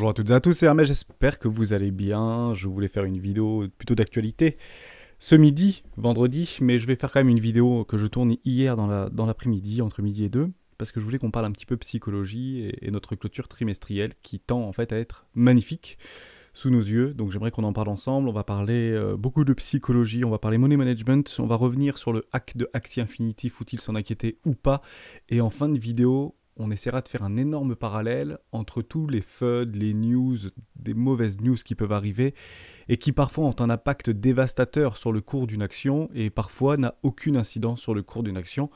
Bonjour à toutes et à tous, c'est Hermès, j'espère que vous allez bien. Je voulais faire une vidéo plutôt d'actualité ce midi, vendredi, mais je vais faire quand même une vidéo que je tourne hier dans l'après-midi, entre midi et deux, parce que je voulais qu'on parle un petit peu psychologie et, notre clôture trimestrielle qui tend en fait à être magnifique sous nos yeux. Donc j'aimerais qu'on en parle ensemble. On va parler euh, beaucoup de psychologie, on va parler money management, on va revenir sur le hack de Axie Infinity, faut-il s'en inquiéter ou pas Et en fin de vidéo, on essaiera de faire un énorme parallèle entre tous les FUD, les news, des mauvaises news qui peuvent arriver et qui parfois ont un impact dévastateur sur le cours d'une action et parfois n'a aucune incidence sur le cours d'une action.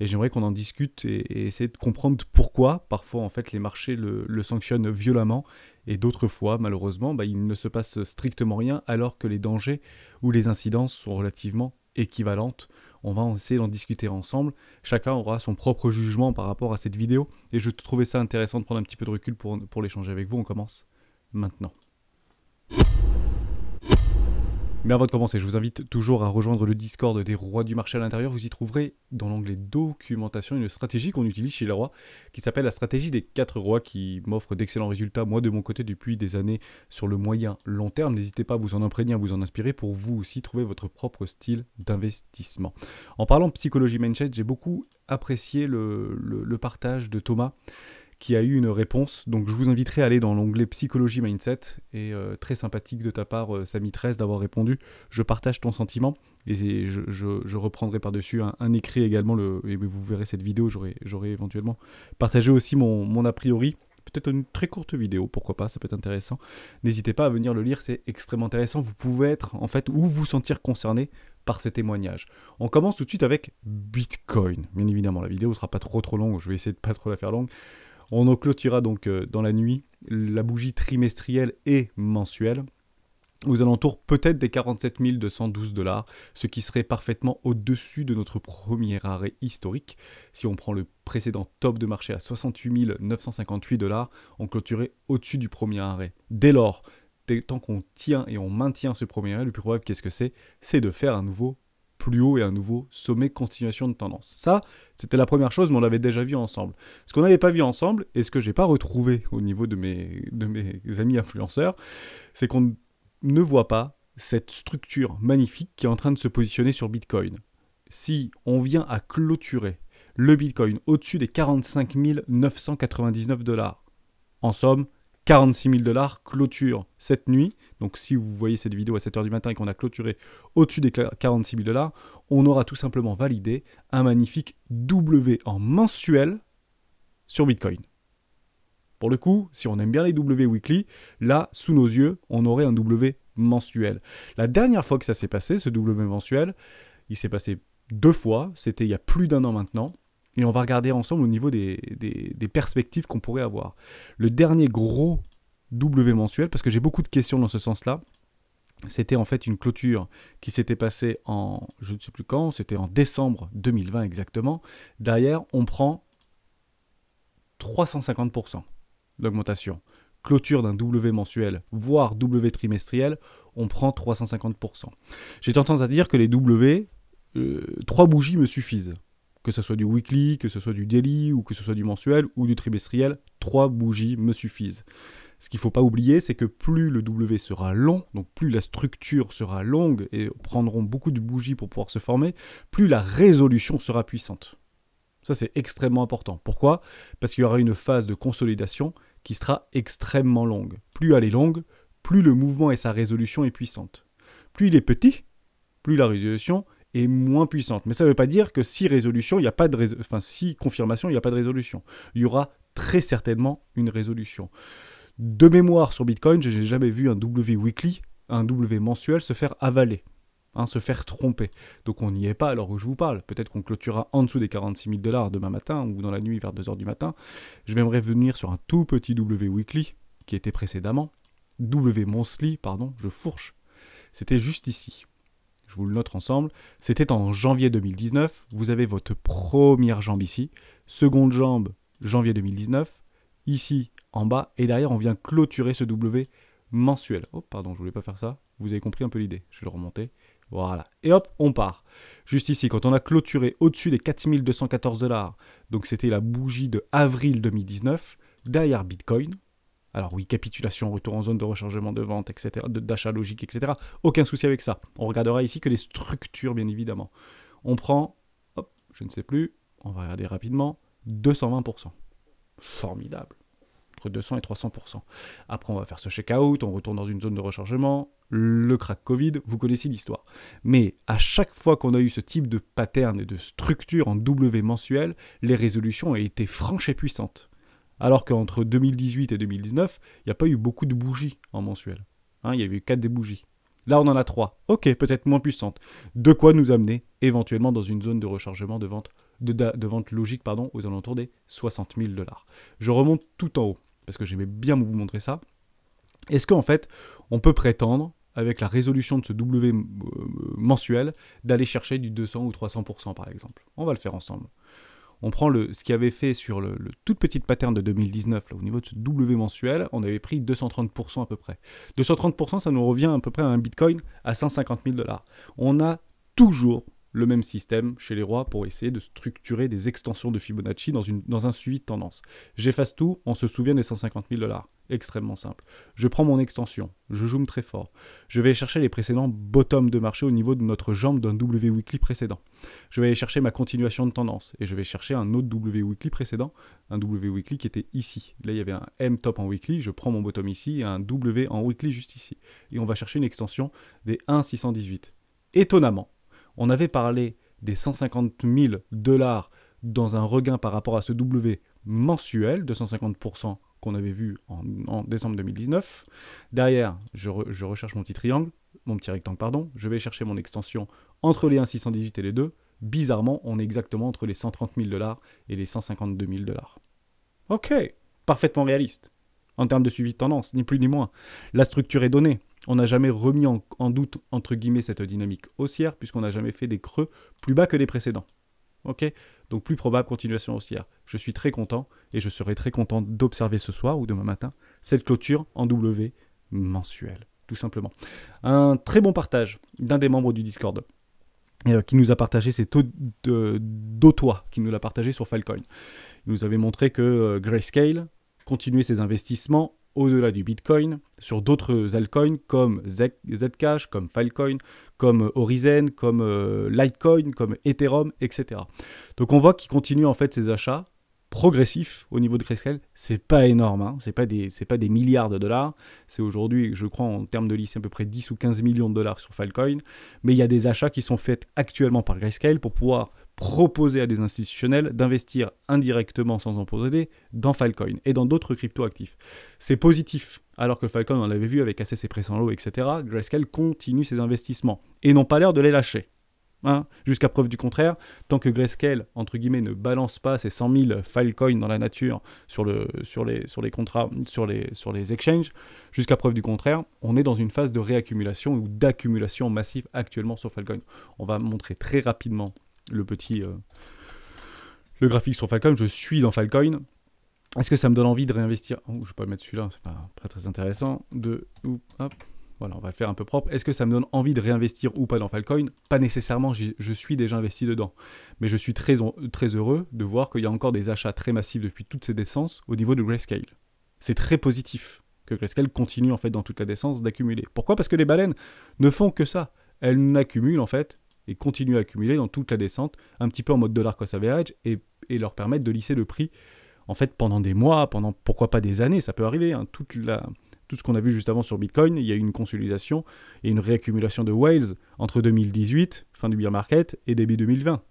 Et j'aimerais qu'on en discute et, essayer de comprendre pourquoi parfois en fait les marchés le, sanctionnent violemment et d'autres fois malheureusement bah, il ne se passe strictement rien alors que les dangers ou les incidences sont relativement équivalentes on va essayer d'en discuter ensemble. Chacun aura son propre jugement par rapport à cette vidéo, et je trouvais ça intéressant de prendre un petit peu de recul pour, pour l'échanger avec vous. On commence maintenant. Mais avant de commencer, je vous invite toujours à rejoindre le Discord des rois du marché à l'intérieur. Vous y trouverez dans l'onglet documentation une stratégie qu'on utilise chez les rois qui s'appelle la stratégie des quatre rois qui m'offre d'excellents résultats, moi de mon côté depuis des années sur le moyen long terme. N'hésitez pas à vous en imprégner, à vous en inspirer pour vous aussi trouver votre propre style d'investissement. En parlant psychologie mindset, j'ai beaucoup apprécié le partage de Thomas qui a eu une réponse. Donc je vous inviterai à aller dans l'onglet Psychologie Mindset. Et euh, très sympathique de ta part, euh, Samy 13, d'avoir répondu. Je partage ton sentiment. Et je, reprendrai par-dessus un, écrit également. Le, et vous verrez cette vidéo. J'aurai éventuellement partagé aussi mon, mon a priori. Peut-être une très courte vidéo, pourquoi pas, ça peut être intéressant. N'hésitez pas à venir le lire, c'est extrêmement intéressant. Vous pouvez être, en fait, ou vous sentir concerné par ces témoignages. On commence tout de suite avec Bitcoin. Bien évidemment, la vidéo ne sera pas trop trop longue, je vais essayer de pas trop la faire longue. On en clôturera donc euh, dans la nuit la bougie trimestrielle et mensuelle aux alentours peut-être des 47 212 dollars, ce qui serait parfaitement au-dessus de notre premier arrêt historique. Si on prend le précédent top de marché à 68 958 dollars, on clôturait au-dessus du premier arrêt. Dès lors, tant qu'on tient et on maintient ce premier arrêt, le plus probable qu'est-ce que c'est C'est de faire un nouveau plus haut et un nouveau sommet continuation de tendance. Ça, c'était la première chose, mais on l'avait déjà vu ensemble. Ce qu'on n'avait pas vu ensemble, et ce que j'ai pas retrouvé au niveau de mes, de mes amis influenceurs, c'est qu'on ne voit pas cette structure magnifique qui est en train de se positionner sur Bitcoin. Si on vient à clôturer le Bitcoin au-dessus des 45 999 dollars, en somme, 46 000 dollars clôture cette nuit. Donc si vous voyez cette vidéo à 7h du matin et qu'on a clôturé au-dessus des 46 000 dollars, on aura tout simplement validé un magnifique W en mensuel sur Bitcoin. Pour le coup, si on aime bien les W weekly, là, sous nos yeux, on aurait un W mensuel. La dernière fois que ça s'est passé, ce W mensuel, il s'est passé deux fois, c'était il y a plus d'un an maintenant. Et on va regarder ensemble au niveau des, perspectives qu'on pourrait avoir. Le dernier gros W mensuel, parce que j'ai beaucoup de questions dans ce sens-là, c'était en fait une clôture qui s'était passée en, je ne sais plus quand, c'était en décembre 2020 exactement. Derrière, on prend 350% d'augmentation. Clôture d'un W mensuel, voire W trimestriel, on prend 350%. J'ai tendance à dire que les W, euh, trois bougies me suffisent que ce soit du weekly, que ce soit du daily, ou que ce soit du mensuel, ou du trimestriel, trois bougies me suffisent. Ce qu'il ne faut pas oublier, c'est que plus le W sera long, donc plus la structure sera longue et prendront beaucoup de bougies pour pouvoir se former, plus la résolution sera puissante. Ça, c'est extrêmement important. Pourquoi Parce qu'il y aura une phase de consolidation qui sera extrêmement longue. Plus elle est longue, plus le mouvement et sa résolution est puissante. Plus il est petit, plus la résolution moins puissante. Mais ça ne veut pas dire que si résolution, il n'y a pas de enfin si confirmation, il n'y a pas de résolution. Il y aura très certainement une résolution. De mémoire sur Bitcoin, je n'ai jamais vu un W weekly, un W mensuel se faire avaler. Hein, se faire tromper. Donc on n'y est pas alors que je vous parle. Peut-être qu'on clôturera en dessous des 46 000 dollars demain matin ou dans la nuit vers 2h du matin. Je vais me revenir sur un tout petit W weekly qui était précédemment. W monthly, pardon, je fourche. C'était juste ici je vous le note ensemble, c'était en janvier 2019, vous avez votre première jambe ici, seconde jambe janvier 2019, ici en bas, et derrière on vient clôturer ce W mensuel. Oh pardon, je voulais pas faire ça, vous avez compris un peu l'idée, je vais le remonter. Voilà, et hop, on part. Juste ici, quand on a clôturé au-dessus des 4214 dollars, donc c'était la bougie de avril 2019, derrière Bitcoin, alors oui, capitulation, retour en zone de rechargement de vente, etc., d'achat logique, etc. Aucun souci avec ça. On regardera ici que les structures, bien évidemment. On prend, hop, je ne sais plus, on va regarder rapidement, 220%. Formidable. Entre 200 et 300%. Après, on va faire ce check-out, on retourne dans une zone de rechargement, le crack Covid, vous connaissez l'histoire. Mais à chaque fois qu'on a eu ce type de pattern et de structure en W mensuel, les résolutions ont été franches et puissantes. Alors qu'entre 2018 et 2019, il n'y a pas eu beaucoup de bougies en mensuel. Hein, il y a eu 4 des bougies. Là, on en a 3. Ok, peut-être moins puissantes. De quoi nous amener éventuellement dans une zone de rechargement de vente, vente logique pardon, aux alentours des 60 000 dollars. Je remonte tout en haut, parce que j'aimais bien vous montrer ça. Est-ce qu'en fait, on peut prétendre, avec la résolution de ce W euh, mensuel, d'aller chercher du 200 ou 300% par exemple On va le faire ensemble on prend le, ce qu'il avait fait sur le, tout toute petite pattern de 2019, au niveau de ce W mensuel, on avait pris 230% à peu près. 230%, ça nous revient à peu près à un Bitcoin à 150 000 dollars. On a toujours le même système chez les rois pour essayer de structurer des extensions de Fibonacci dans, une, dans un suivi de tendance. J'efface tout, on se souvient des 150 000 dollars. Extrêmement simple. Je prends mon extension, je zoome très fort. Je vais chercher les précédents bottom de marché au niveau de notre jambe d'un W weekly précédent. Je vais aller chercher ma continuation de tendance et je vais chercher un autre W weekly précédent, un W weekly qui était ici. Là, il y avait un M top en weekly, je prends mon bottom ici et un W en weekly juste ici. Et on va chercher une extension des 1,618. Étonnamment, on avait parlé des 150 000 dollars dans un regain par rapport à ce W mensuel de 150% qu'on avait vu en, décembre 2019. Derrière, je, je, recherche mon petit triangle, mon petit rectangle, pardon. Je vais chercher mon extension entre les 1,618 et les 2. Bizarrement, on est exactement entre les 130 000 dollars et les 152 000 dollars. Ok, parfaitement réaliste. En termes de suivi de tendance, ni plus ni moins. La structure est donnée. On n'a jamais remis en, doute, entre guillemets, cette dynamique haussière, puisqu'on n'a jamais fait des creux plus bas que les précédents. Ok Donc plus probable continuation haussière. Je suis très content, et je serai très content d'observer ce soir ou demain matin, cette clôture en W mensuelle, tout simplement. Un très bon partage d'un des membres du Discord euh, qui nous a partagé, c'est d'autois, qui nous l'a partagé sur Filecoin. Il nous avait montré que euh, Grayscale continuait ses investissements au-delà du Bitcoin sur d'autres altcoins comme Zcash, comme Filecoin, comme euh, Horizon, comme euh, Litecoin, comme Ethereum, etc. Donc on voit qu'ils continuent en fait ces achats progressifs au niveau de crescale C'est pas énorme, hein. c'est pas, des, pas des milliards de dollars. C'est aujourd'hui, je crois, en termes de lycée, à peu près 10 ou 15 millions de dollars sur Filecoin. Mais il y a des achats qui sont faits actuellement par Grayscale pour pouvoir proposer à des institutionnels d'investir indirectement sans en posséder dans Filecoin et dans d'autres crypto-actifs. C'est positif, alors que falcon on l'avait vu avec assez ses et lot, etc., Grayscale continue ses investissements et n'ont pas l'air de les lâcher. Hein Jusqu'à preuve du contraire, tant que Grayscale, entre guillemets, ne balance pas ses 100 000 Filecoin dans la nature sur, le, sur, les, sur les contrats, sur les, sur les exchanges, jusqu'à preuve du contraire, on est dans une phase de réaccumulation ou d'accumulation massive actuellement sur falcon On va montrer très rapidement le petit. Euh, le graphique sur Falcon, je suis dans Falcon. Est-ce que ça me donne envie de réinvestir ou oh, Je vais pas mettre celui-là, c'est pas très intéressant. De voilà, on va le faire un peu propre. Est-ce que ça me donne envie de réinvestir ou pas dans Falcon Pas nécessairement, je suis déjà investi dedans. Mais je suis très, très heureux de voir qu'il y a encore des achats très massifs depuis toutes ces descentes au niveau de Grayscale. C'est très positif que Grayscale continue en fait dans toute la descente d'accumuler. Pourquoi Parce que les baleines ne font que ça. Elles n'accumulent en fait et continuer à accumuler dans toute la descente, un petit peu en mode dollar cost average, et, leur permettre de lisser le prix, en fait, pendant des mois, pendant pourquoi pas des années, ça peut arriver. Hein. toute la, tout ce qu'on a vu juste avant sur Bitcoin, il y a eu une consolidation et une réaccumulation de whales entre 2018, fin du bear market, et début 2020.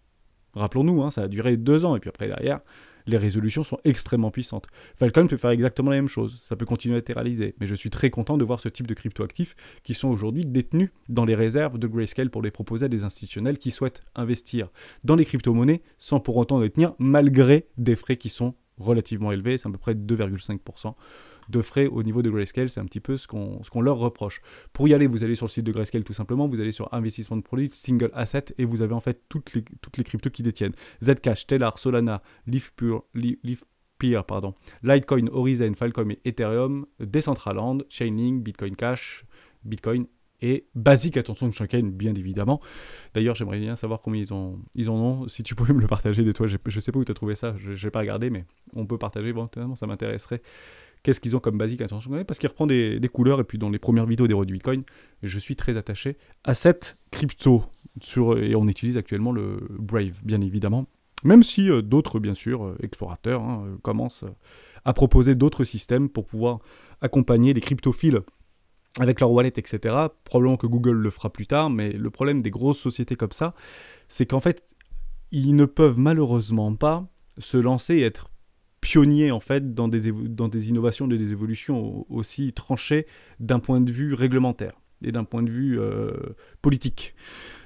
Rappelons-nous, hein, ça a duré deux ans, et puis après derrière, les résolutions sont extrêmement puissantes. Falcon peut faire exactement la même chose, ça peut continuer à être réalisé, mais je suis très content de voir ce type de cryptoactifs qui sont aujourd'hui détenus dans les réserves de Grayscale pour les proposer à des institutionnels qui souhaitent investir dans les crypto-monnaies sans pour autant détenir malgré des frais qui sont relativement élevés, c'est à peu près 2,5% de frais au niveau de Grayscale. C'est un petit peu ce qu'on leur reproche. Pour y aller, vous allez sur le site de Grayscale tout simplement, vous allez sur investissement de produits, single asset, et vous avez en fait toutes les, toutes les cryptos qui détiennent. Zcash, Tellar, Solana, LeafPure, pardon, Litecoin, Horizon, Falcom et Ethereum, Decentraland, Chainlink, Bitcoin Cash, Bitcoin et Basic attention de chacun bien évidemment. D'ailleurs, j'aimerais bien savoir combien ils, ont, ils en ont. Si tu pouvais me le partager des toi, je sais pas où tu as trouvé ça, je n'ai pas regardé, mais on peut partager, bon, ça m'intéresserait qu'est-ce qu'ils ont comme basique parce qu'il reprend des, couleurs et puis dans les premières vidéos des du Bitcoin, je suis très attaché à cette crypto sur, et on utilise actuellement le Brave bien évidemment, même si euh, d'autres bien sûr euh, explorateurs hein, euh, commencent à proposer d'autres systèmes pour pouvoir accompagner les cryptophiles avec leur wallet, etc. Probablement que Google le fera plus tard, mais le problème des grosses sociétés comme ça, c'est qu'en fait, ils ne peuvent malheureusement pas se lancer et être pionnier en fait dans des, dans des innovations, des évolutions aussi tranchées d'un point de vue réglementaire et d'un point de vue euh, politique.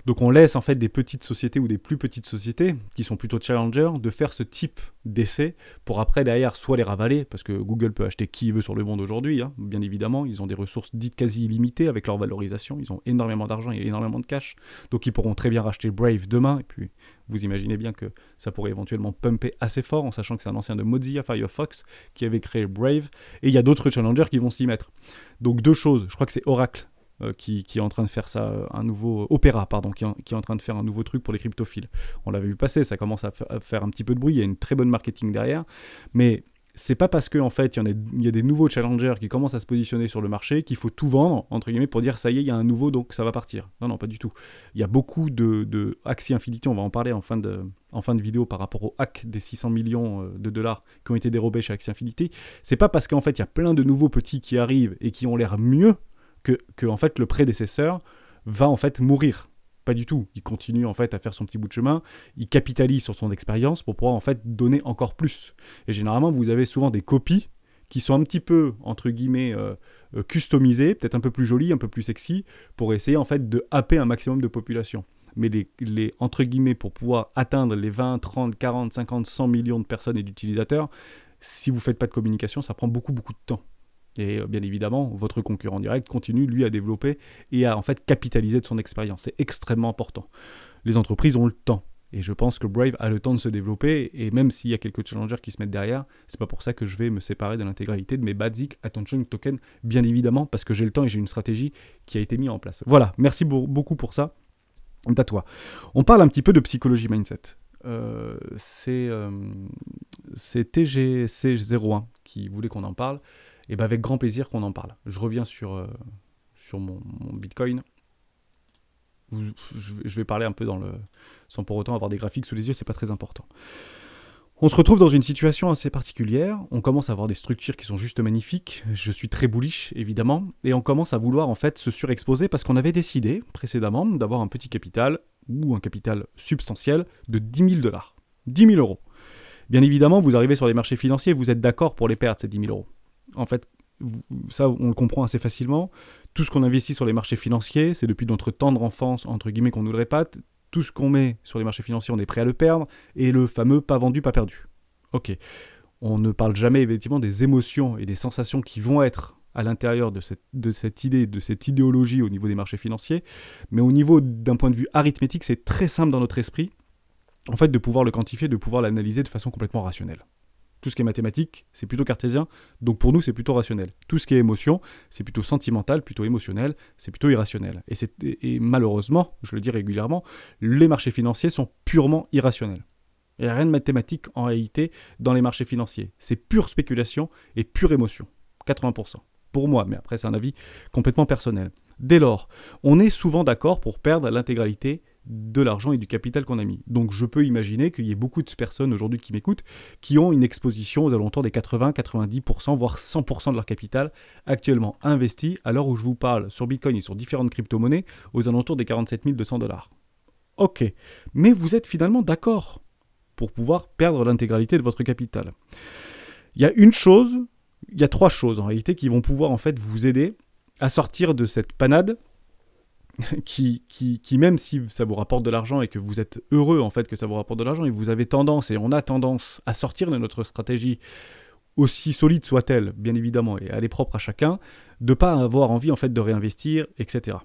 Donc on laisse en fait des petites sociétés ou des plus petites sociétés, qui sont plutôt challengers, de faire ce type d'essai pour après derrière soit les ravaler, parce que Google peut acheter qui il veut sur le monde aujourd'hui, hein. bien évidemment, ils ont des ressources dites quasi illimitées avec leur valorisation, ils ont énormément d'argent et énormément de cash, donc ils pourront très bien racheter Brave demain, et puis vous imaginez bien que ça pourrait éventuellement pumper assez fort, en sachant que c'est un ancien de Mozilla Firefox qui avait créé Brave, et il y a d'autres challengers qui vont s'y mettre. Donc deux choses, je crois que c'est Oracle euh, qui, est en train de faire ça, euh, un nouveau euh, opéra, pardon, qui, est en train de faire un nouveau truc pour les cryptophiles. On l'avait vu passer, ça commence à, faire un petit peu de bruit. Il y a une très bonne marketing derrière, mais c'est pas parce qu'en fait il y, en a, il y a des nouveaux challengers qui commencent à se positionner sur le marché qu'il faut tout vendre entre guillemets pour dire ça y est il y a un nouveau donc ça va partir. Non non pas du tout. Il y a beaucoup de, Axie Infinity, on va en parler en fin de en fin de vidéo par rapport au hack des 600 millions de dollars qui ont été dérobés chez Axie Infinity. C'est pas parce qu'en fait il y a plein de nouveaux petits qui arrivent et qui ont l'air mieux que, en fait le prédécesseur va en fait mourir. Pas du tout. Il continue en fait à faire son petit bout de chemin. Il capitalise sur son expérience pour pouvoir en fait donner encore plus. Et généralement, vous avez souvent des copies qui sont un petit peu entre guillemets euh, euh, customisées, peut-être un peu plus jolies, un peu plus sexy, pour essayer en fait de happer un maximum de population. Mais les, les entre guillemets pour pouvoir atteindre les 20, 30, 40, 50, 100 millions de personnes et d'utilisateurs, si vous faites pas de communication, ça prend beaucoup beaucoup de temps. Et euh, bien évidemment, votre concurrent direct continue, lui, à développer et à en fait capitaliser de son expérience. C'est extrêmement important. Les entreprises ont le temps. Et je pense que Brave a le temps de se développer. Et même s'il y a quelques challengers qui se mettent derrière, c'est pas pour ça que je vais me séparer de l'intégralité de mes basic attention token, bien évidemment, parce que j'ai le temps et j'ai une stratégie qui a été mise en place. Voilà, merci beaucoup pour ça. À toi. On parle un petit peu de psychologie mindset. Euh, c'est euh, TGC01 qui voulait qu'on en parle. Et bien bah, avec grand plaisir qu'on en parle. Je reviens sur, euh, sur mon, Bitcoin. Je, vais parler un peu dans le. sans pour autant avoir des graphiques sous les yeux, c'est pas très important. On se retrouve dans une situation assez particulière, on commence à avoir des structures qui sont juste magnifiques, je suis très bullish évidemment, et on commence à vouloir en fait se surexposer parce qu'on avait décidé précédemment d'avoir un petit capital, ou un capital substantiel, de 10 000 dollars, 10 000 euros. Bien évidemment, vous arrivez sur les marchés financiers, vous êtes d'accord pour les perdre ces 10 000 euros en fait, ça, on le comprend assez facilement. Tout ce qu'on investit sur les marchés financiers, c'est depuis notre tendre enfance, entre guillemets, qu'on nous le répète. Tout ce qu'on met sur les marchés financiers, on est prêt à le perdre. Et le fameux pas vendu, pas perdu. Ok. On ne parle jamais, effectivement, des émotions et des sensations qui vont être à l'intérieur de cette, de cette idée, de cette idéologie au niveau des marchés financiers. Mais au niveau d'un point de vue arithmétique, c'est très simple dans notre esprit, en fait, de pouvoir le quantifier, de pouvoir l'analyser de façon complètement rationnelle. Tout ce qui est mathématique, c'est plutôt cartésien, donc pour nous, c'est plutôt rationnel. Tout ce qui est émotion, c'est plutôt sentimental, plutôt émotionnel, c'est plutôt irrationnel. Et, malheureusement, je le dis régulièrement, les marchés financiers sont purement irrationnels. Il n'y a rien de mathématique en réalité dans les marchés financiers. C'est pure spéculation et pure émotion. 80%. Pour moi, mais après c'est un avis complètement personnel. Dès lors, on est souvent d'accord pour perdre l'intégralité de l'argent et du capital qu'on a mis. Donc je peux imaginer qu'il y ait beaucoup de personnes aujourd'hui qui m'écoutent qui ont une exposition aux alentours des 80, 90%, voire 100% de leur capital actuellement investi à l'heure où je vous parle sur Bitcoin et sur différentes crypto-monnaies aux alentours des 47 200 dollars. Ok, mais vous êtes finalement d'accord pour pouvoir perdre l'intégralité de votre capital. Il y a une chose, il y a trois choses en réalité qui vont pouvoir en fait vous aider à sortir de cette panade qui, même si ça vous rapporte de l'argent et que vous êtes heureux en fait que ça vous rapporte de l'argent, et vous avez tendance, et on a tendance à sortir de notre stratégie, aussi solide soit-elle, bien évidemment, et elle est propre à chacun, de pas avoir envie en fait de réinvestir, etc.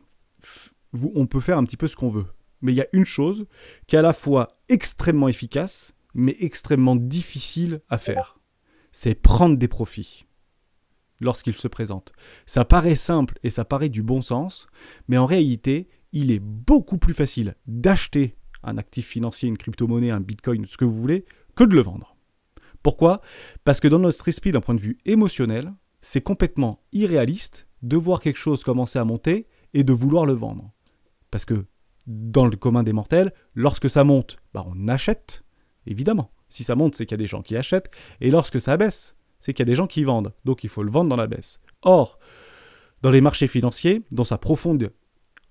on peut faire un petit peu ce qu'on veut. Mais il y a une chose qui est à la fois extrêmement efficace, mais extrêmement difficile à faire. C'est prendre des profits lorsqu'il se présente. Ça paraît simple et ça paraît du bon sens, mais en réalité, il est beaucoup plus facile d'acheter un actif financier, une crypto-monnaie, un bitcoin, ce que vous voulez, que de le vendre. Pourquoi Parce que dans notre esprit, d'un point de vue émotionnel, c'est complètement irréaliste de voir quelque chose commencer à monter et de vouloir le vendre. Parce que dans le commun des mortels, lorsque ça monte, bah, on achète, évidemment. Si ça monte, c'est qu'il y a des gens qui achètent. Et lorsque ça baisse, c'est qu'il y a des gens qui vendent, donc il faut le vendre dans la baisse. Or, dans les marchés financiers, dans sa profonde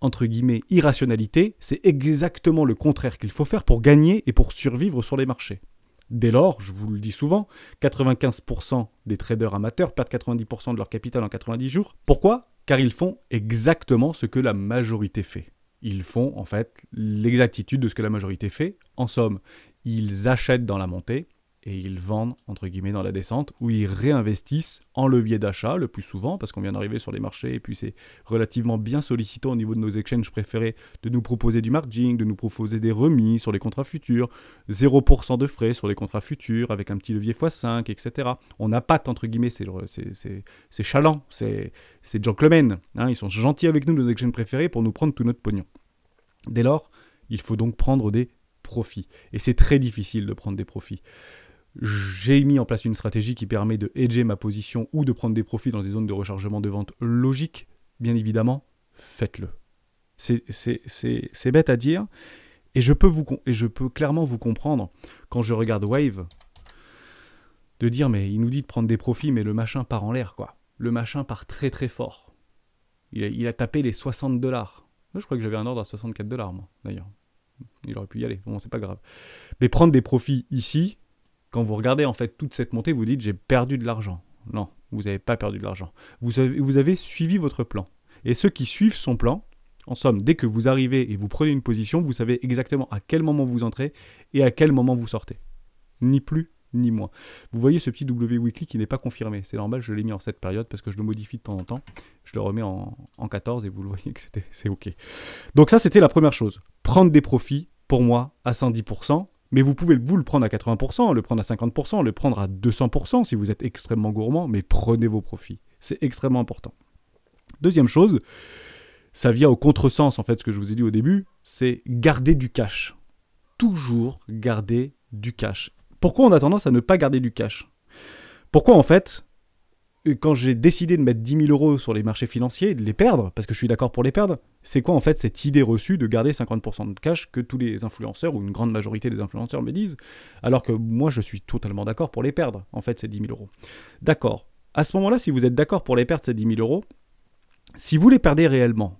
entre guillemets irrationalité, c'est exactement le contraire qu'il faut faire pour gagner et pour survivre sur les marchés. Dès lors, je vous le dis souvent, 95% des traders amateurs perdent 90% de leur capital en 90 jours. Pourquoi Car ils font exactement ce que la majorité fait. Ils font en fait l'exactitude de ce que la majorité fait. En somme, ils achètent dans la montée, et ils vendent entre guillemets dans la descente où ils réinvestissent en levier d'achat le plus souvent parce qu'on vient d'arriver sur les marchés et puis c'est relativement bien sollicitant au niveau de nos exchanges préférés de nous proposer du margin, de nous proposer des remis sur les contrats futurs, 0% de frais sur les contrats futurs avec un petit levier x5, etc. On n'a pas entre guillemets c'est c'est chalands, ces, gentlemen, hein, ils sont gentils avec nous nos exchanges préférés pour nous prendre tout notre pognon. Dès lors, il faut donc prendre des profits et c'est très difficile de prendre des profits j'ai mis en place une stratégie qui permet de hedger ma position ou de prendre des profits dans des zones de rechargement de vente logique. bien évidemment, faites-le. C'est bête à dire, et je, peux vous, et je peux clairement vous comprendre quand je regarde Wave, de dire mais il nous dit de prendre des profits, mais le machin part en l'air, quoi. Le machin part très très fort. Il a, tapé les 60 dollars. Je crois que j'avais un ordre à 64 dollars, moi, d'ailleurs. Il aurait pu y aller, bon, c'est pas grave. Mais prendre des profits ici, quand vous regardez en fait toute cette montée, vous dites j'ai perdu de l'argent. Non, vous n'avez pas perdu de l'argent. Vous avez, vous avez suivi votre plan. Et ceux qui suivent son plan, en somme, dès que vous arrivez et vous prenez une position, vous savez exactement à quel moment vous entrez et à quel moment vous sortez. Ni plus, ni moins. Vous voyez ce petit W weekly qui n'est pas confirmé. C'est normal, je l'ai mis en cette période parce que je le modifie de temps en temps. Je le remets en, en 14 et vous le voyez que c'est OK. Donc ça, c'était la première chose. Prendre des profits, pour moi, à 110%. Mais vous pouvez vous le prendre à 80%, le prendre à 50%, le prendre à 200% si vous êtes extrêmement gourmand, mais prenez vos profits. C'est extrêmement important. Deuxième chose, ça vient au contresens en fait ce que je vous ai dit au début, c'est garder du cash. Toujours garder du cash. Pourquoi on a tendance à ne pas garder du cash Pourquoi en fait quand j'ai décidé de mettre 10 000 euros sur les marchés financiers et de les perdre, parce que je suis d'accord pour les perdre, c'est quoi en fait cette idée reçue de garder 50% de cash que tous les influenceurs ou une grande majorité des influenceurs me disent, alors que moi je suis totalement d'accord pour les perdre, en fait, ces 10 000 euros. D'accord. À ce moment-là, si vous êtes d'accord pour les perdre, ces 10 000 euros, si vous les perdez réellement,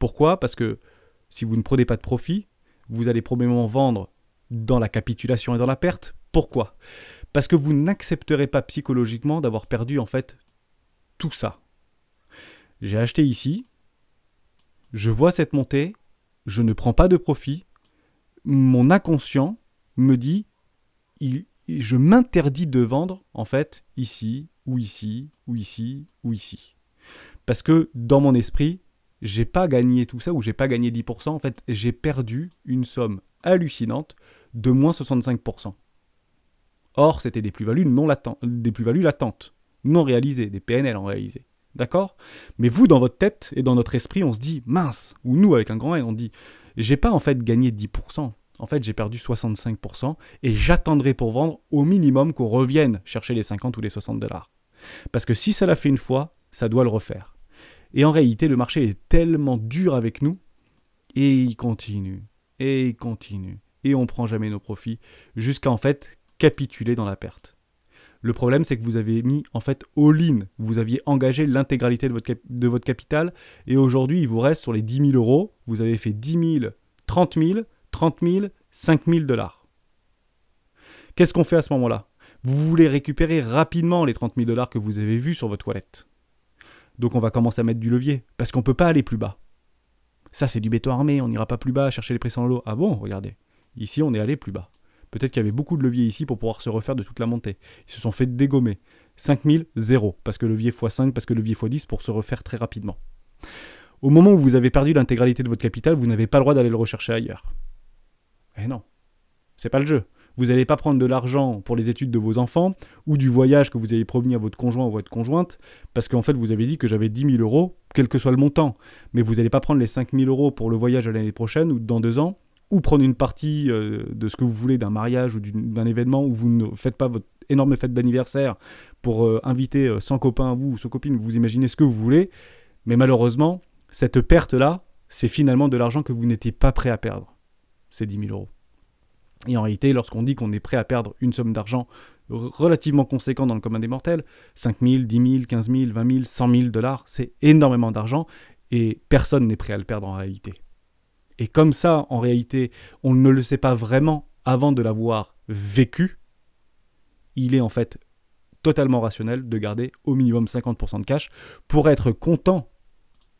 pourquoi Parce que si vous ne prenez pas de profit, vous allez probablement vendre dans la capitulation et dans la perte. Pourquoi parce que vous n'accepterez pas psychologiquement d'avoir perdu en fait tout ça. J'ai acheté ici, je vois cette montée, je ne prends pas de profit, mon inconscient me dit, je m'interdis de vendre en fait ici ou ici ou ici ou ici. Parce que dans mon esprit, j'ai pas gagné tout ça ou j'ai pas gagné 10%, en fait j'ai perdu une somme hallucinante de moins 65%. Or, c'était des plus-values non latentes, des plus-values non réalisées, des PNL en réalisées. D'accord Mais vous, dans votre tête et dans notre esprit, on se dit mince, ou nous, avec un grand N, on dit j'ai pas en fait gagné 10%. En fait, j'ai perdu 65% et j'attendrai pour vendre au minimum qu'on revienne chercher les 50 ou les 60 dollars. Parce que si ça l'a fait une fois, ça doit le refaire. Et en réalité, le marché est tellement dur avec nous et il continue et il continue et on prend jamais nos profits jusqu'à en fait capituler dans la perte. Le problème, c'est que vous avez mis en fait all-in. Vous aviez engagé l'intégralité de votre, de votre capital et aujourd'hui, il vous reste sur les 10 000 euros, vous avez fait 10 000, 30 000, 30 000, 5 000 dollars. Qu'est-ce qu'on fait à ce moment-là Vous voulez récupérer rapidement les 30 000 dollars que vous avez vus sur votre toilette. Donc on va commencer à mettre du levier parce qu'on ne peut pas aller plus bas. Ça, c'est du béton armé, on n'ira pas plus bas à chercher les prix sans l'eau. Ah bon, regardez. Ici, on est allé plus bas. Peut-être qu'il y avait beaucoup de leviers ici pour pouvoir se refaire de toute la montée. Ils se sont fait dégommer. 5000, zéro. parce que levier x5, parce que levier x10 pour se refaire très rapidement. Au moment où vous avez perdu l'intégralité de votre capital, vous n'avez pas le droit d'aller le rechercher ailleurs. Eh non, c'est pas le jeu. Vous n'allez pas prendre de l'argent pour les études de vos enfants ou du voyage que vous avez promis à votre conjoint ou à votre conjointe parce qu'en fait vous avez dit que j'avais 10 000 euros, quel que soit le montant. Mais vous n'allez pas prendre les 5 000 euros pour le voyage à l'année prochaine ou dans deux ans ou prendre une partie euh, de ce que vous voulez d'un mariage ou d'un événement où vous ne faites pas votre énorme fête d'anniversaire pour euh, inviter 100 euh, copains à vous ou 100 copines, vous imaginez ce que vous voulez, mais malheureusement, cette perte-là, c'est finalement de l'argent que vous n'étiez pas prêt à perdre, ces 10 000 euros. Et en réalité, lorsqu'on dit qu'on est prêt à perdre une somme d'argent relativement conséquente dans le commun des mortels, 5 000, 10 000, 15 000, 20 000, 100 000 dollars, c'est énormément d'argent et personne n'est prêt à le perdre en réalité. Et comme ça, en réalité, on ne le sait pas vraiment avant de l'avoir vécu, il est en fait totalement rationnel de garder au minimum 50% de cash pour être content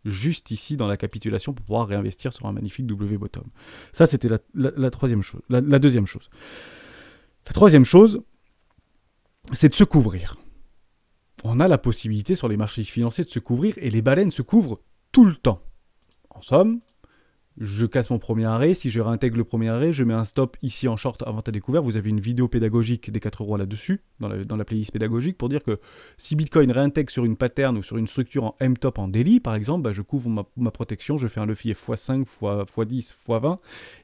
juste ici dans la capitulation pour pouvoir réinvestir sur un magnifique W bottom. Ça, c'était la, troisième chose. la, deuxième chose. La troisième chose, c'est de se couvrir. On a la possibilité sur les marchés financiers de se couvrir et les baleines se couvrent tout le temps. En somme, je casse mon premier arrêt. Si je réintègre le premier arrêt, je mets un stop ici en short avant ta découverte. Vous avez une vidéo pédagogique des 4 euros là-dessus, dans la, playlist pédagogique, pour dire que si Bitcoin réintègre sur une pattern ou sur une structure en M-top en daily, par exemple, bah, je couvre ma, protection, je fais un levier x5, x, 10 x20,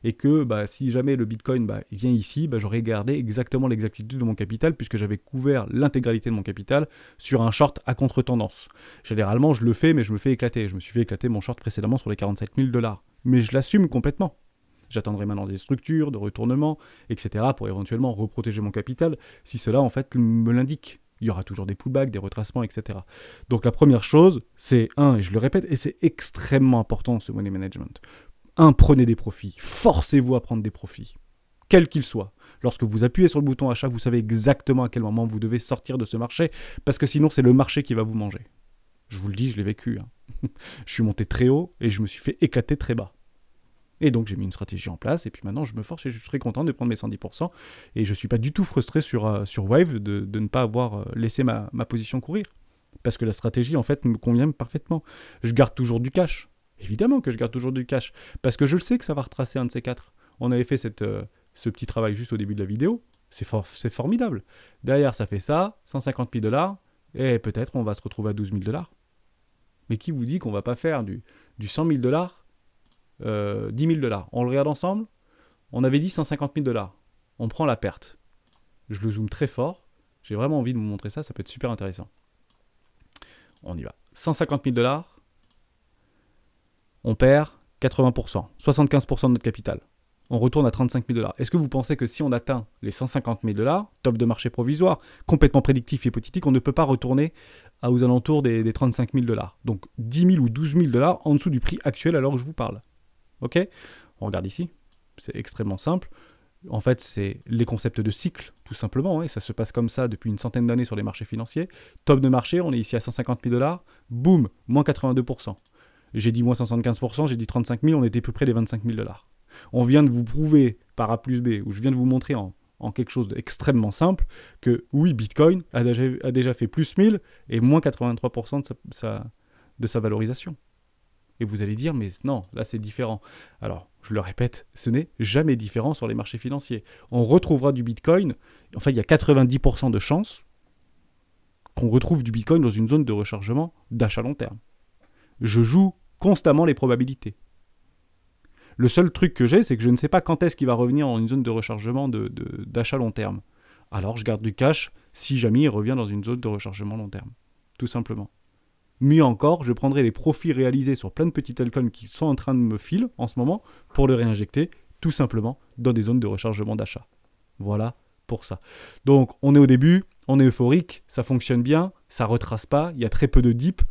et que bah, si jamais le Bitcoin bah, vient ici, bah, j'aurais gardé exactement l'exactitude de mon capital, puisque j'avais couvert l'intégralité de mon capital sur un short à contre-tendance. Généralement, je le fais, mais je me fais éclater. Je me suis fait éclater mon short précédemment sur les 47 000 dollars mais je l'assume complètement. J'attendrai maintenant des structures, de retournements, etc. pour éventuellement reprotéger mon capital, si cela en fait me l'indique. Il y aura toujours des pullbacks, des retracements, etc. Donc la première chose, c'est un, et je le répète, et c'est extrêmement important ce money management. Un, prenez des profits. Forcez-vous à prendre des profits. quel qu'ils soient. Lorsque vous appuyez sur le bouton achat, vous savez exactement à quel moment vous devez sortir de ce marché, parce que sinon c'est le marché qui va vous manger. Je vous le dis, je l'ai vécu. Hein. je suis monté très haut et je me suis fait éclater très bas. Et donc j'ai mis une stratégie en place, et puis maintenant je me force et je suis très content de prendre mes 110%, et je ne suis pas du tout frustré sur, euh, sur Wave de, ne pas avoir euh, laissé ma, position courir. Parce que la stratégie, en fait, me convient parfaitement. Je garde toujours du cash. Évidemment que je garde toujours du cash. Parce que je le sais que ça va retracer un de ces quatre. On avait fait cette, euh, ce petit travail juste au début de la vidéo. C'est formidable. Derrière, ça fait ça, 150 000 dollars, et peut-être on va se retrouver à 12 000 dollars. Mais qui vous dit qu'on va pas faire du, 100 000 dollars, 10 euh, 000 dollars On le regarde ensemble On avait dit 150 000 dollars. On prend la perte. Je le zoome très fort. J'ai vraiment envie de vous montrer ça, ça peut être super intéressant. On y va. 150 000 dollars, on perd 80%, 75% de notre capital on retourne à 35 000 dollars. Est-ce que vous pensez que si on atteint les 150 000 dollars, top de marché provisoire, complètement prédictif et hypothétique, on ne peut pas retourner à, aux alentours des, 35 000 dollars Donc 10 000 ou 12 000 dollars en dessous du prix actuel alors que je vous parle. Ok On regarde ici, c'est extrêmement simple. En fait, c'est les concepts de cycle, tout simplement, hein, et ça se passe comme ça depuis une centaine d'années sur les marchés financiers. Top de marché, on est ici à 150 000 dollars, boum, moins 82%. J'ai dit moins 75%, j'ai dit 35 000, on était plus près des 25 000 dollars. On vient de vous prouver par A plus B, ou je viens de vous montrer en, quelque chose d'extrêmement simple, que oui, Bitcoin a déjà, fait plus 1000 et moins 83% de sa, valorisation. Et vous allez dire, mais non, là c'est différent. Alors, je le répète, ce n'est jamais différent sur les marchés financiers. On retrouvera du Bitcoin, en enfin il y a 90% de chances qu'on retrouve du Bitcoin dans une zone de rechargement d'achat long terme. Je joue constamment les probabilités. Le seul truc que j'ai, c'est que je ne sais pas quand est-ce qu'il va revenir en une zone de rechargement d'achat de, long terme. Alors je garde du cash si jamais il revient dans une zone de rechargement long terme. Tout simplement. Mieux encore, je prendrai les profits réalisés sur plein de petits alcools qui sont en train de me filer en ce moment pour le réinjecter tout simplement dans des zones de rechargement d'achat. Voilà pour ça. Donc on est au début, on est euphorique, ça fonctionne bien, ça retrace pas, il y a très peu de dip.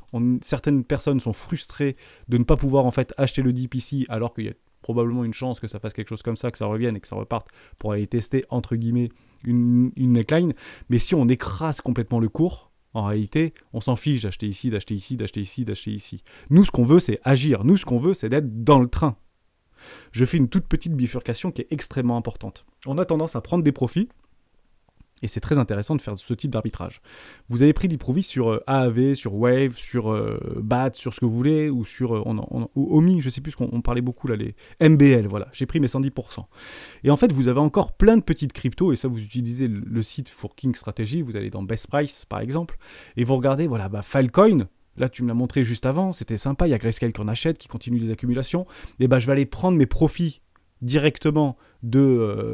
certaines personnes sont frustrées de ne pas pouvoir en fait acheter le dip ici alors qu'il y a probablement une chance que ça fasse quelque chose comme ça, que ça revienne et que ça reparte pour aller tester, entre guillemets, une, neckline. Mais si on écrase complètement le cours, en réalité, on s'en fiche d'acheter ici, d'acheter ici, d'acheter ici, d'acheter ici. Nous, ce qu'on veut, c'est agir. Nous, ce qu'on veut, c'est d'être dans le train. Je fais une toute petite bifurcation qui est extrêmement importante. On a tendance à prendre des profits et c'est très intéressant de faire ce type d'arbitrage. Vous avez pris des provis sur euh, AAV, sur Wave, sur euh, BAT, sur ce que vous voulez, ou sur euh, on, OMI, je sais plus ce qu'on parlait beaucoup là, les MBL, voilà, j'ai pris mes 110%. Et en fait, vous avez encore plein de petites cryptos, et ça, vous utilisez le, site Forking Strategy, vous allez dans Best Price par exemple, et vous regardez, voilà, bah, Filecoin, Là, tu me l'as montré juste avant, c'était sympa. Il y a Grayscale en achète, qui continue les accumulations. Et bah, je vais aller prendre mes profits directement de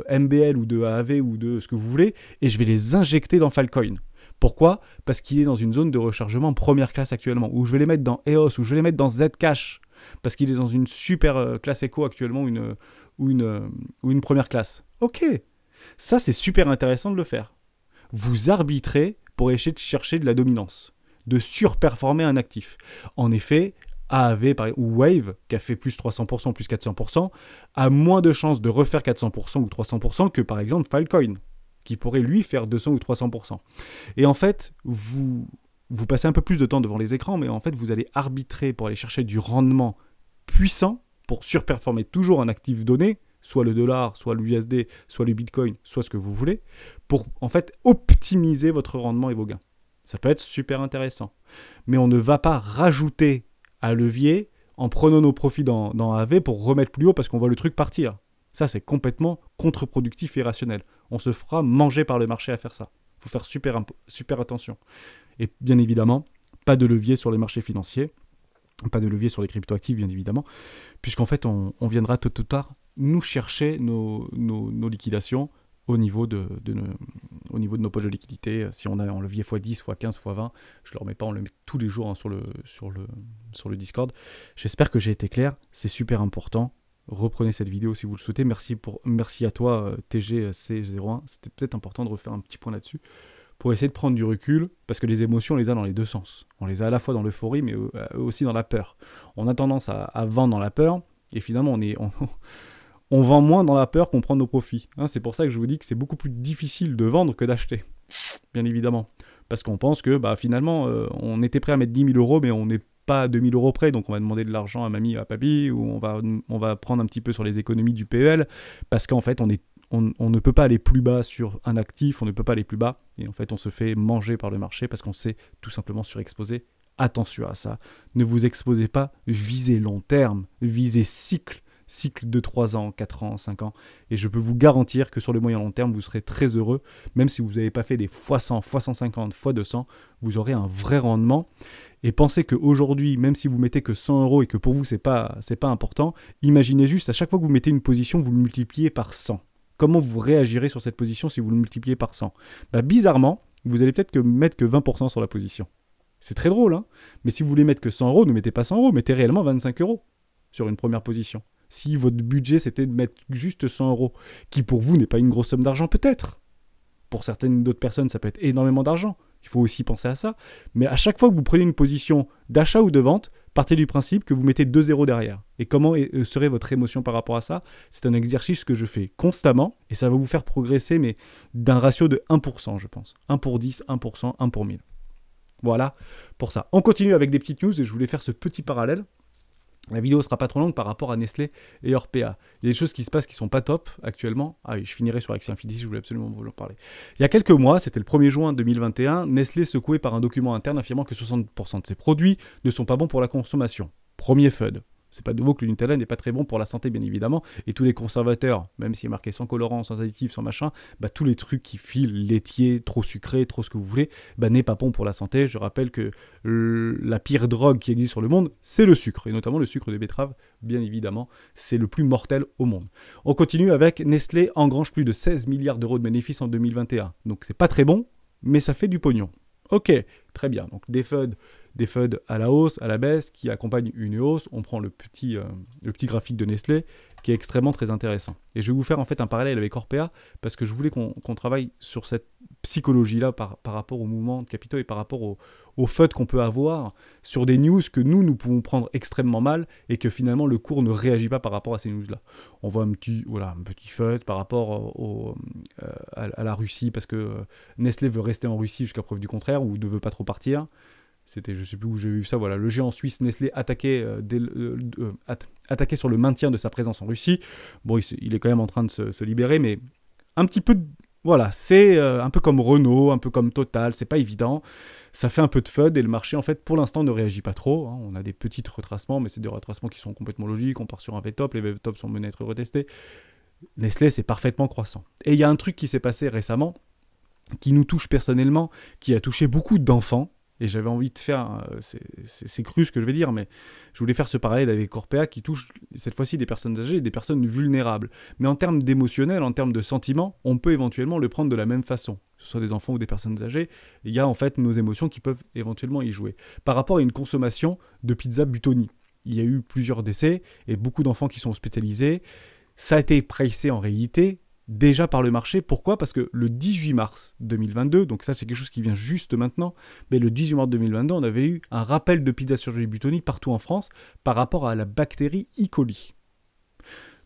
euh, MBL ou de AAV ou de ce que vous voulez, et je vais les injecter dans Falcoin. Pourquoi Parce qu'il est dans une zone de rechargement première classe actuellement, ou je vais les mettre dans EOS, ou je vais les mettre dans Zcash, parce qu'il est dans une super euh, classe éco actuellement, ou, une, ou euh, une première classe. Ok, ça c'est super intéressant de le faire. Vous arbitrez pour essayer de chercher de la dominance, de surperformer un actif. En effet, AAV par, ou Wave, qui a fait plus 300%, plus 400%, a moins de chances de refaire 400% ou 300% que par exemple Filecoin, qui pourrait lui faire 200 ou 300%. Et en fait, vous, vous passez un peu plus de temps devant les écrans, mais en fait, vous allez arbitrer pour aller chercher du rendement puissant pour surperformer toujours un actif donné, soit le dollar, soit l'USD, soit le Bitcoin, soit ce que vous voulez, pour en fait optimiser votre rendement et vos gains. Ça peut être super intéressant. Mais on ne va pas rajouter à levier en prenant nos profits dans, AV pour remettre plus haut parce qu'on voit le truc partir. Ça, c'est complètement contre-productif et irrationnel. On se fera manger par le marché à faire ça. Il faut faire super, super attention. Et bien évidemment, pas de levier sur les marchés financiers, pas de levier sur les crypto-actifs, bien évidemment, puisqu'en fait, on, viendra tôt ou tard nous chercher nos liquidations au niveau de, au niveau de nos poches de liquidité. Si on a en levier x10, x15, x20, je ne le remets pas, on le met tous les jours hein, sur, le, sur, le, sur le Discord. J'espère que j'ai été clair, c'est super important. Reprenez cette vidéo si vous le souhaitez. Merci, pour, merci à toi euh, TGC01, euh, c'était peut-être important de refaire un petit point là-dessus pour essayer de prendre du recul, parce que les émotions, on les a dans les deux sens. On les a à la fois dans l'euphorie, mais euh, aussi dans la peur. On a tendance à, à, vendre dans la peur, et finalement, on est, on, on vend moins dans la peur qu'on prend nos profits. Hein, c'est pour ça que je vous dis que c'est beaucoup plus difficile de vendre que d'acheter, bien évidemment. Parce qu'on pense que bah, finalement, euh, on était prêt à mettre 10 000 euros, mais on n'est pas à 2 000 euros près, donc on va demander de l'argent à mamie, à papy, ou on va, on va prendre un petit peu sur les économies du PEL, parce qu'en fait, on, est, on ne peut pas aller plus bas sur un actif, on ne peut pas aller plus bas, et en fait, on se fait manger par le marché parce qu'on s'est tout simplement surexposé attention à ça. Ne vous exposez pas, visez long terme, visez cycle, cycle de 3 ans, 4 ans, 5 ans. Et je peux vous garantir que sur le moyen long terme, vous serez très heureux. Même si vous n'avez pas fait des fois 100, fois 150, fois 200, vous aurez un vrai rendement. Et pensez qu'aujourd'hui, même si vous mettez que 100 euros et que pour vous, c'est pas, pas important, imaginez juste à chaque fois que vous mettez une position, vous le multipliez par 100. Comment vous réagirez sur cette position si vous le multipliez par 100 bah, Bizarrement, vous allez peut-être que mettre que 20% sur la position. C'est très drôle, hein mais si vous voulez mettre que 100 euros, ne mettez pas 100 euros, mettez réellement 25 euros sur une première position. Si votre budget c'était de mettre juste 100 euros, qui pour vous n'est pas une grosse somme d'argent peut-être. Pour certaines d'autres personnes, ça peut être énormément d'argent. Il faut aussi penser à ça. Mais à chaque fois que vous prenez une position d'achat ou de vente, partez du principe que vous mettez 2 zéros derrière. Et comment euh, serait votre émotion par rapport à ça C'est un exercice que je fais constamment et ça va vous faire progresser, mais d'un ratio de 1%, je pense. 1 pour 10, 1%, 1 pour 1000. Voilà pour ça. On continue avec des petites news et je voulais faire ce petit parallèle la vidéo sera pas trop longue par rapport à Nestlé et Orpea. Il y a des choses qui se passent qui sont pas top actuellement. Ah oui, je finirai sur Axie Infinity, je voulais absolument vous en parler. Il y a quelques mois, c'était le 1er juin 2021, Nestlé secouait par un document interne affirmant que 60% de ses produits ne sont pas bons pour la consommation. Premier FUD. C'est pas nouveau que le Nutella n'est pas très bon pour la santé, bien évidemment. Et tous les conservateurs, même s'il est marqué sans colorant, sans additif, sans machin, bah, tous les trucs qui filent, laitiers, trop sucrés, trop ce que vous voulez, bah, n'est pas bon pour la santé. Je rappelle que la pire drogue qui existe sur le monde, c'est le sucre, et notamment le sucre de betterave, bien évidemment. C'est le plus mortel au monde. On continue avec Nestlé engrange plus de 16 milliards d'euros de bénéfices en 2021. Donc c'est pas très bon, mais ça fait du pognon. Ok, très bien. Donc des des FUD à la hausse, à la baisse, qui accompagnent une hausse. On prend le petit, euh, le petit graphique de Nestlé, qui est extrêmement très intéressant. Et je vais vous faire en fait un parallèle avec Orpea, parce que je voulais qu'on travaille sur cette psychologie-là par, par, rapport au mouvement de capitaux et par rapport au, FUD qu'on peut avoir sur des news que nous, nous pouvons prendre extrêmement mal et que finalement le cours ne réagit pas par rapport à ces news-là. On voit un petit, voilà, un petit FUD par rapport euh, euh, à, la Russie parce que Nestlé veut rester en Russie jusqu'à preuve du contraire ou ne veut pas trop partir. C'était, je sais plus où j'ai vu ça, voilà, le géant suisse Nestlé attaqué, euh, euh, euh, attaqué sur le maintien de sa présence en Russie. Bon, il, est quand même en train de se, libérer, mais un petit peu voilà, c'est un peu comme Renault, un peu comme Total, c'est pas évident. Ça fait un peu de FUD et le marché, en fait, pour l'instant, ne réagit pas trop. Hein. On a des petits retracements, mais c'est des retracements qui sont complètement logiques. On part sur un V-Top, les v top sont menés à être retestés. Nestlé, c'est parfaitement croissant. Et il y a un truc qui s'est passé récemment, qui nous touche personnellement, qui a touché beaucoup d'enfants et j'avais envie de faire, euh, c'est cru ce que je vais dire, mais je voulais faire ce parallèle avec Corpea qui touche cette fois-ci des personnes âgées et des personnes vulnérables. Mais en termes d'émotionnel, en termes de sentiments, on peut éventuellement le prendre de la même façon. Que ce soit des enfants ou des personnes âgées, il y a en fait nos émotions qui peuvent éventuellement y jouer. Par rapport à une consommation de pizza butoni, il y a eu plusieurs décès et beaucoup d'enfants qui sont hospitalisés. Ça a été pressé en réalité déjà par le marché. Pourquoi Parce que le 18 mars 2022, donc ça c'est quelque chose qui vient juste maintenant, mais le 18 mars 2022, on avait eu un rappel de pizza sur butonie partout en France par rapport à la bactérie E. coli.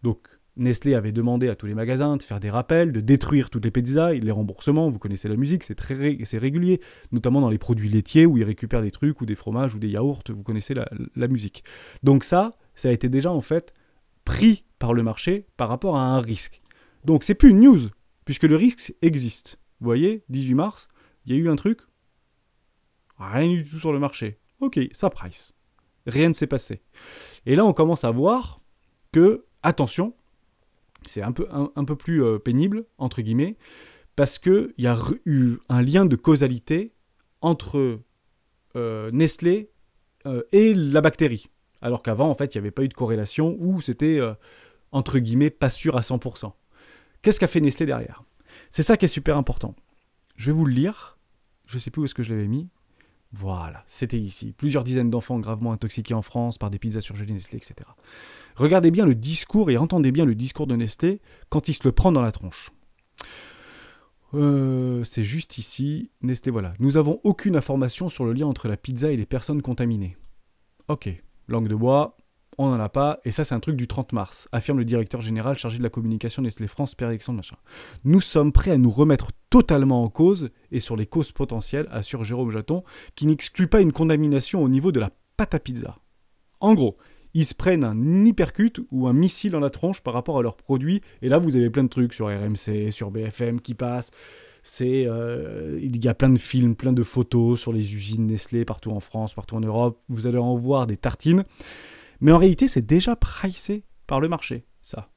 Donc Nestlé avait demandé à tous les magasins de faire des rappels, de détruire toutes les pizzas, les remboursements, vous connaissez la musique, c'est très c'est régulier, notamment dans les produits laitiers où ils récupèrent des trucs ou des fromages ou des yaourts, vous connaissez la musique. Donc ça, ça a été déjà en fait pris par le marché par rapport à un risque. Donc c'est plus une news, puisque le risque existe. Vous voyez, 18 mars, il y a eu un truc, rien du tout sur le marché. Ok, ça price. Rien ne s'est passé. Et là, on commence à voir que, attention, c'est un peu, un, peu plus euh, pénible, entre guillemets, parce qu'il y a eu un lien de causalité entre euh, Nestlé euh, et la bactérie. Alors qu'avant, en fait, il n'y avait pas eu de corrélation ou c'était, entre guillemets, pas sûr à 100%. Qu'est-ce qu'a fait Nestlé derrière C'est ça qui est super important. Je vais vous le lire. Je ne sais plus où est-ce que je l'avais mis. Voilà, c'était ici. Plusieurs dizaines d'enfants gravement intoxiqués en France par des pizzas surgelées Nestlé, etc. Regardez bien le discours et entendez bien le discours de Nestlé quand il se le prend dans la tronche. Euh, c'est juste ici, Nestlé, voilà. Nous avons aucune information sur le lien entre la pizza et les personnes contaminées. Ok, langue de bois, on n'en a pas, et ça c'est un truc du 30 mars, affirme le directeur général chargé de la communication Nestlé France, Pierre-Alexandre Machin. Nous sommes prêts à nous remettre totalement en cause et sur les causes potentielles, assure Jérôme Jaton, qui n'exclut pas une condamnation au niveau de la pâte à pizza. En gros, ils se prennent un hypercute ou un missile en la tronche par rapport à leurs produits, et là vous avez plein de trucs sur RMC, sur BFM qui passent. C'est, euh, il y a plein de films, plein de photos sur les usines Nestlé partout en France, partout en Europe. Vous allez en voir des tartines. Mais en réalité, c'est déjà pricé par le marché, ça.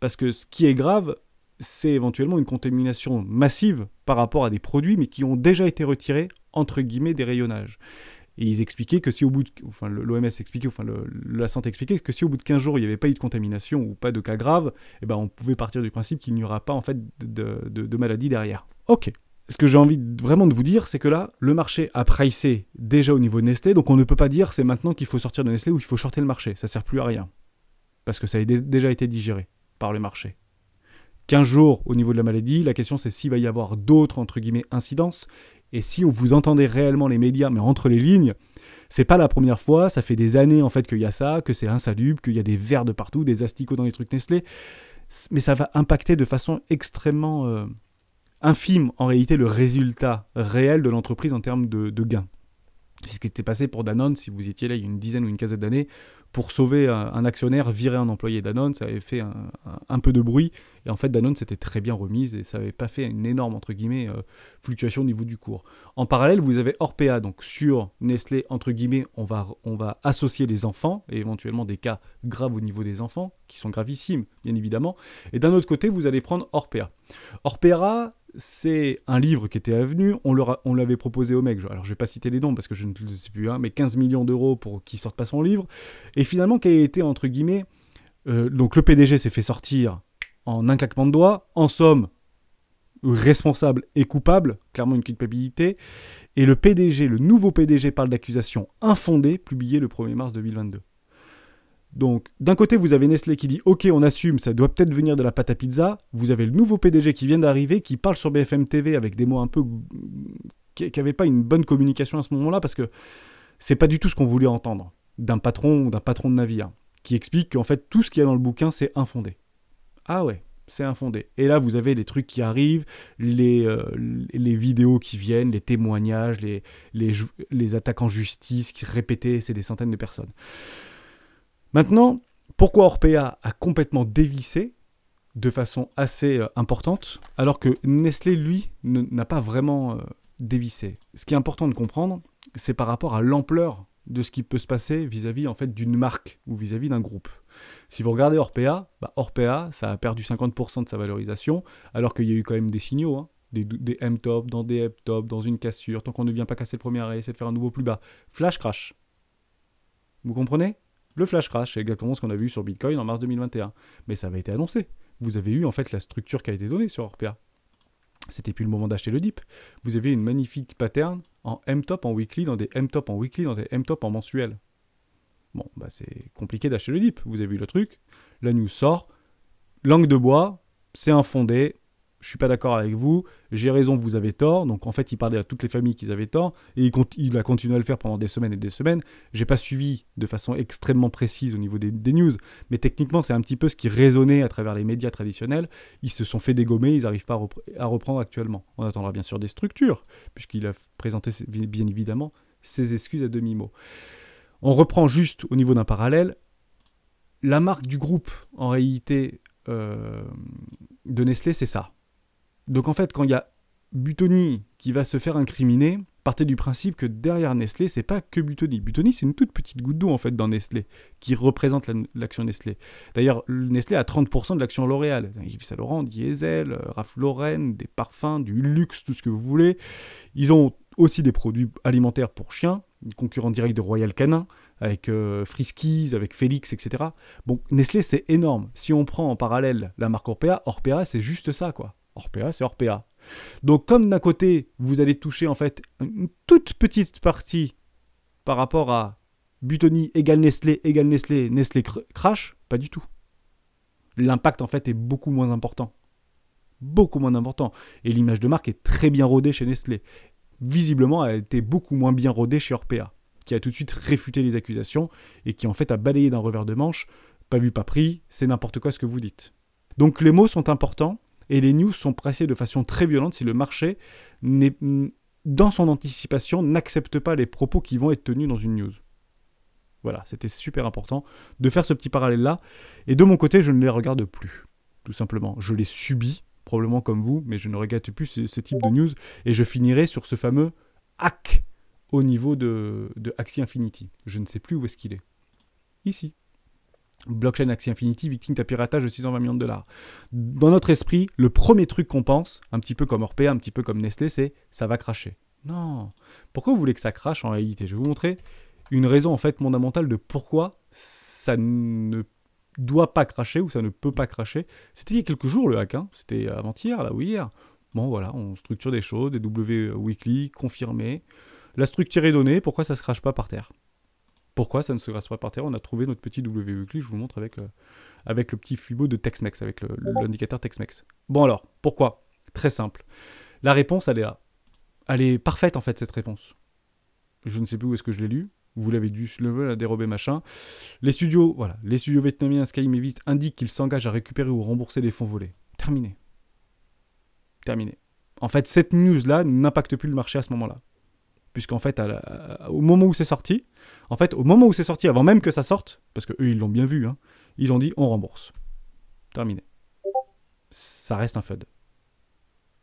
Parce que ce qui est grave, c'est éventuellement une contamination massive par rapport à des produits, mais qui ont déjà été retirés, entre guillemets, des rayonnages. Et ils expliquaient que si au bout de... Enfin, l'OMS expliquait, enfin, la santé expliquait que si au bout de 15 jours, il n'y avait pas eu de contamination ou pas de cas grave, eh ben, on pouvait partir du principe qu'il n'y aura pas, en fait, de, de maladie derrière. Ok, ce que j'ai envie vraiment de vous dire, c'est que là, le marché a pricé déjà au niveau de Nestlé, donc on ne peut pas dire c'est maintenant qu'il faut sortir de Nestlé ou qu'il faut shorter le marché. Ça sert plus à rien. Parce que ça a déjà été digéré par le marché. 15 jours au niveau de la maladie, la question c'est s'il va y avoir d'autres, entre guillemets, incidences. Et si on vous entendez réellement les médias, mais entre les lignes, c'est pas la première fois, ça fait des années en fait qu'il y a ça, que c'est insalubre, qu'il y a des verres de partout, des asticots dans les trucs Nestlé. Mais ça va impacter de façon extrêmement. Euh, infime en réalité le résultat réel de l'entreprise en termes de, gains. C'est ce qui s'était passé pour Danone, si vous étiez là il y a une dizaine ou une quinzaine d'années, pour sauver un, actionnaire, virer un employé Danone, ça avait fait un, peu de bruit, et en fait Danone s'était très bien remise, et ça n'avait pas fait une énorme, entre guillemets, euh, fluctuation au niveau du cours. En parallèle, vous avez Orpea, donc sur Nestlé, entre guillemets, on va, on va associer les enfants, et éventuellement des cas graves au niveau des enfants, qui sont gravissimes, bien évidemment, et d'un autre côté, vous allez prendre Orpea. Orpea, c'est un livre qui était avenu, on, leur on l'avait proposé au mec, alors je vais pas citer les noms parce que je ne sais plus, hein, mais 15 millions d'euros pour qu'il sorte pas son livre, et finalement qui a été, entre guillemets, euh, donc le PDG s'est fait sortir en un claquement de doigts, en somme, responsable et coupable, clairement une culpabilité, et le PDG, le nouveau PDG parle d'accusations infondées, publiées le 1er mars 2022. Donc, d'un côté, vous avez Nestlé qui dit Ok, on assume, ça doit peut-être venir de la pâte à pizza. Vous avez le nouveau PDG qui vient d'arriver, qui parle sur BFM TV avec des mots un peu. qui n'avaient pas une bonne communication à ce moment-là, parce que c'est pas du tout ce qu'on voulait entendre d'un patron d'un patron de navire, qui explique qu'en fait, tout ce qu'il y a dans le bouquin, c'est infondé. Ah ouais, c'est infondé. Et là, vous avez les trucs qui arrivent, les, euh, vidéos qui viennent, les témoignages, les, attaques en justice qui répétaient, c'est des centaines de personnes. Maintenant, pourquoi Orpea a complètement dévissé de façon assez euh, importante, alors que Nestlé, lui, n'a pas vraiment euh, dévissé. Ce qui est important de comprendre, c'est par rapport à l'ampleur de ce qui peut se passer vis-à-vis en fait d'une marque ou vis-à-vis d'un groupe. Si vous regardez Orpea, bah Orpea, ça a perdu 50% de sa valorisation, alors qu'il y a eu quand même des signaux, hein. des, des M-top, dans des M-top, dans une cassure, tant qu'on ne vient pas casser le premier arrêt, c'est de faire un nouveau plus bas. Flash crash. Vous comprenez le flash crash, c'est exactement ce qu'on a vu sur Bitcoin en mars 2021. Mais ça avait été annoncé. Vous avez eu en fait la structure qui a été donnée sur Orpea. C'était plus le moment d'acheter le dip. Vous avez une magnifique pattern en M-top en weekly, dans des M-top en weekly, dans des M-top en mensuel. Bon, bah c'est compliqué d'acheter le dip. Vous avez vu le truc. La news sort. Langue de bois, c'est infondé, je suis pas d'accord avec vous, j'ai raison, vous avez tort. Donc en fait, il parlait à toutes les familles qu'ils avaient tort et il, il, a continué à le faire pendant des semaines et des semaines. J'ai pas suivi de façon extrêmement précise au niveau des, news, mais techniquement, c'est un petit peu ce qui résonnait à travers les médias traditionnels. Ils se sont fait dégommer, ils n'arrivent pas à, reprendre actuellement. On attendra bien sûr des structures, puisqu'il a présenté bien évidemment ses excuses à demi-mot. On reprend juste au niveau d'un parallèle. La marque du groupe, en réalité, euh, de Nestlé, c'est ça donc en fait, quand il y a Butoni qui va se faire incriminer, partez du principe que derrière Nestlé, c'est pas que Butoni. Butoni, c'est une toute petite goutte d'eau en fait dans Nestlé, qui représente l'action Nestlé. D'ailleurs, Nestlé a 30% de l'action L'Oréal. Yves Saint Laurent, Diesel, euh, Ralph Lauren, des parfums, du luxe, tout ce que vous voulez. Ils ont aussi des produits alimentaires pour chiens, concurrent direct de Royal Canin, avec euh, Friskies, avec Félix, etc. Bon, Nestlé, c'est énorme. Si on prend en parallèle la marque Orpea, Orpea, c'est juste ça, quoi. Orpea, c'est Orpea. Donc comme d'un côté, vous allez toucher en fait une toute petite partie par rapport à Butoni égale Nestlé égale Nestlé, Nestlé crash, pas du tout. L'impact en fait est beaucoup moins important. Beaucoup moins important. Et l'image de marque est très bien rodée chez Nestlé. Visiblement, elle a été beaucoup moins bien rodée chez Orpea, qui a tout de suite réfuté les accusations et qui en fait a balayé d'un revers de manche, pas vu, pas pris, c'est n'importe quoi ce que vous dites. Donc les mots sont importants, et les news sont pressées de façon très violente si le marché, dans son anticipation, n'accepte pas les propos qui vont être tenus dans une news. Voilà, c'était super important de faire ce petit parallèle-là. Et de mon côté, je ne les regarde plus, tout simplement. Je les subis, probablement comme vous, mais je ne regarde plus ce, type de news. Et je finirai sur ce fameux hack au niveau de, de Axie Infinity. Je ne sais plus où est-ce qu'il est. Ici. Blockchain Axie Infinity, victime d'un piratage de 620 millions de dollars. Dans notre esprit, le premier truc qu'on pense, un petit peu comme Orpea, un petit peu comme Nestlé, c'est ça va cracher. Non. Pourquoi vous voulez que ça crache en réalité Je vais vous montrer une raison en fait fondamentale de pourquoi ça ne doit pas cracher ou ça ne peut pas cracher. C'était il y a quelques jours le hack, hein. c'était avant-hier, là ou hier. Bon voilà, on structure des choses, des W weekly confirmés. La structure est donnée, pourquoi ça se crache pas par terre pourquoi ça ne se grasse pas par terre On a trouvé notre petit WU-CLI, je vous le montre avec, euh, avec le petit fibo de Tex-Mex, avec l'indicateur Tex-Mex. Bon alors, pourquoi Très simple. La réponse, elle est là. Elle est parfaite en fait, cette réponse. Je ne sais plus où est-ce que je l'ai lu. Vous l'avez dû le à dérober machin. Les studios, voilà, les studios vietnamiens Sky indiquent qu'ils s'engagent à récupérer ou rembourser les fonds volés. Terminé. Terminé. En fait, cette news-là n'impacte plus le marché à ce moment-là puisqu'en fait, au moment où c'est sorti, en fait, au moment où c'est sorti, avant même que ça sorte, parce que ils l'ont bien vu, hein, ils ont dit on rembourse. Terminé. Ça reste un FUD.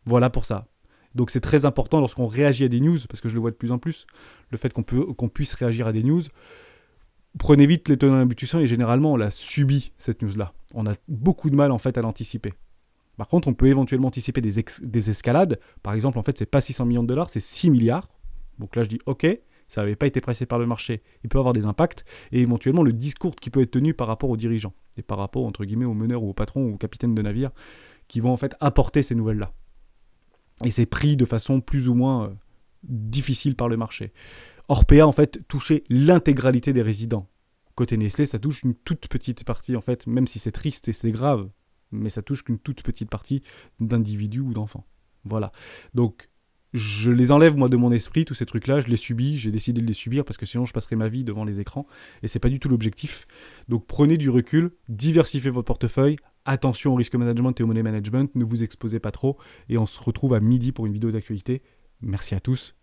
Voilà pour ça. Donc c'est très important lorsqu'on réagit à des news, parce que je le vois de plus en plus, le fait qu'on puisse réagir à des news. Prenez vite les tenants aboutissants et généralement on l'a subi cette news-là. On a beaucoup de mal en fait à l'anticiper. Par contre, on peut éventuellement anticiper des, des escalades. Par exemple, en fait, c'est pas 600 millions de dollars, c'est 6 milliards. Donc là, je dis OK, ça n'avait pas été pressé par le marché. Il peut avoir des impacts et éventuellement le discours qui peut être tenu par rapport aux dirigeants et par rapport, entre guillemets, aux meneurs ou aux patrons ou aux capitaines de navire qui vont en fait apporter ces nouvelles-là. Et c'est pris de façon plus ou moins euh, difficile par le marché. Orpea, en fait, touchait l'intégralité des résidents. Côté Nestlé, ça touche une toute petite partie, en fait, même si c'est triste et c'est grave, mais ça touche qu'une toute petite partie d'individus ou d'enfants. Voilà. Donc, je les enlève moi de mon esprit, tous ces trucs-là, je les subis, j'ai décidé de les subir parce que sinon je passerai ma vie devant les écrans et c'est pas du tout l'objectif. Donc prenez du recul, diversifiez votre portefeuille, attention au risque management et au money management, ne vous exposez pas trop et on se retrouve à midi pour une vidéo d'actualité. Merci à tous